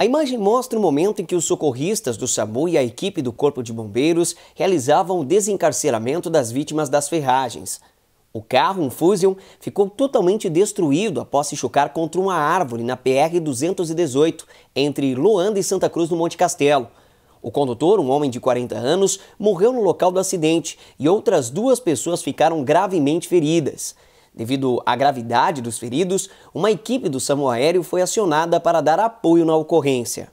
A imagem mostra o momento em que os socorristas do SAMU e a equipe do Corpo de Bombeiros realizavam o desencarceramento das vítimas das ferragens. O carro, um Fusion, ficou totalmente destruído após se chocar contra uma árvore na PR-218, entre Loanda e Santa Cruz do Monte Castelo. O condutor, um homem de 40 anos, morreu no local do acidente e outras duas pessoas ficaram gravemente feridas. Devido à gravidade dos feridos, uma equipe do SAMU Aéreo foi acionada para dar apoio na ocorrência.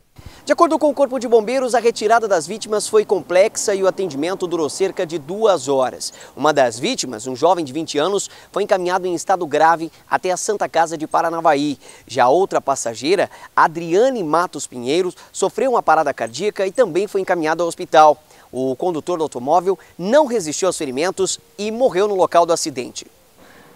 De acordo com o Corpo de Bombeiros, a retirada das vítimas foi complexa e o atendimento durou cerca de duas horas. Uma das vítimas, um jovem de 20 anos, foi encaminhado em estado grave até a Santa Casa de Paranavaí. Já outra passageira, Adriane Matos Pinheiros, sofreu uma parada cardíaca e também foi encaminhada ao hospital. O condutor do automóvel não resistiu aos ferimentos e morreu no local do acidente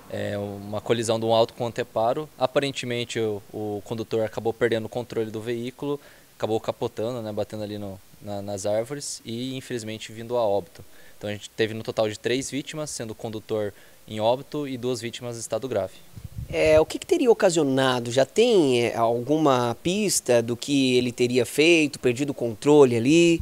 é, uma colisão de um alto com um anteparo. Aparentemente o, o, condutor acabou perdendo o controle do veículo, acabou capotando, né, batendo ali no, na, nas árvores e infelizmente vindo a óbito. Então a gente teve no total de três vítimas, sendo o condutor em óbito e duas vítimas em estado grave. É, o que, que, teria ocasionado? Já tem é, alguma pista do que ele teria feito, perdido o controle ali?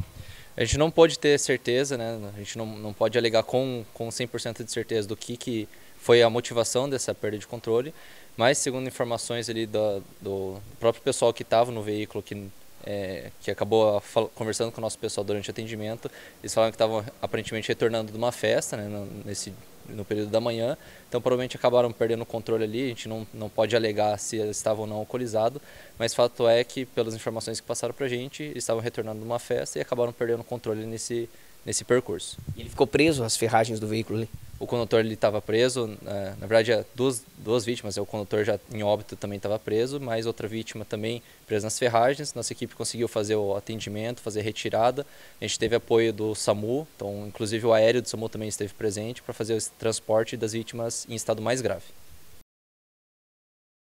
A gente não pode ter certeza, né? A gente não, não pode alegar com, com 100% de certeza do que, que foi a motivação dessa perda de controle, mas segundo informações ali do, do próprio pessoal que estava no veículo, que, é, que acabou conversando com o nosso pessoal durante o atendimento, eles falaram que estavam aparentemente retornando de uma festa né, no, nesse, no período da manhã, então provavelmente acabaram perdendo o controle ali, a gente não, não pode alegar se eles estavam ou não alcoolizados, mas fato é que pelas informações que passaram para a gente, eles estavam retornando de uma festa e acabaram perdendo o controle nesse, nesse percurso. E ele ficou preso às ferragens do veículo ali? o condutor ele estava preso, na, né, na verdade é duas, duas vítimas, né, o condutor já em óbito também estava preso, mas outra vítima também presa nas ferragens, nossa equipe conseguiu fazer o atendimento, fazer a retirada, a gente teve apoio do SAMU, então inclusive o aéreo do SAMU também esteve presente para fazer o transporte das vítimas em estado mais grave.